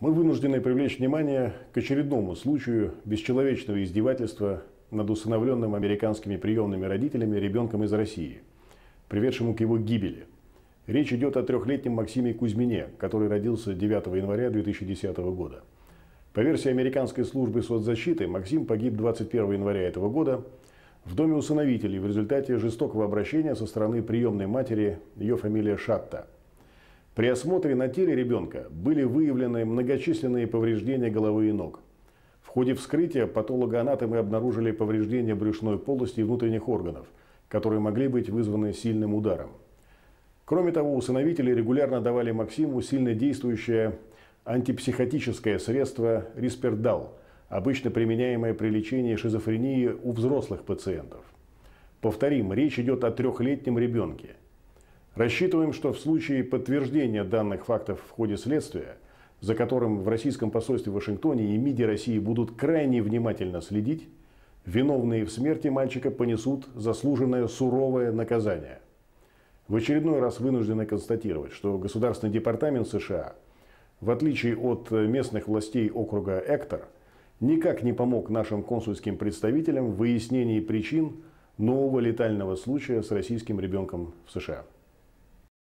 Мы вынуждены привлечь внимание к очередному случаю бесчеловечного издевательства над усыновленным американскими приемными родителями ребенком из России, приведшему к его гибели. Речь идет о трехлетнем Максиме Кузьмине, который родился 9 января 2010 года. По версии американской службы соцзащиты, Максим погиб 21 января этого года в доме усыновителей в результате жестокого обращения со стороны приемной матери, ее фамилия Шатта – при осмотре на теле ребенка были выявлены многочисленные повреждения головы и ног. В ходе вскрытия патологоанатомы обнаружили повреждения брюшной полости и внутренних органов, которые могли быть вызваны сильным ударом. Кроме того, усыновители регулярно давали Максиму сильнодействующее антипсихотическое средство «Риспердал», обычно применяемое при лечении шизофрении у взрослых пациентов. Повторим, речь идет о трехлетнем ребенке – Рассчитываем, что в случае подтверждения данных фактов в ходе следствия, за которым в российском посольстве в Вашингтоне и МИДе России будут крайне внимательно следить, виновные в смерти мальчика понесут заслуженное суровое наказание. В очередной раз вынуждены констатировать, что Государственный департамент США, в отличие от местных властей округа Эктор, никак не помог нашим консульским представителям в выяснении причин нового летального случая с российским ребенком в США.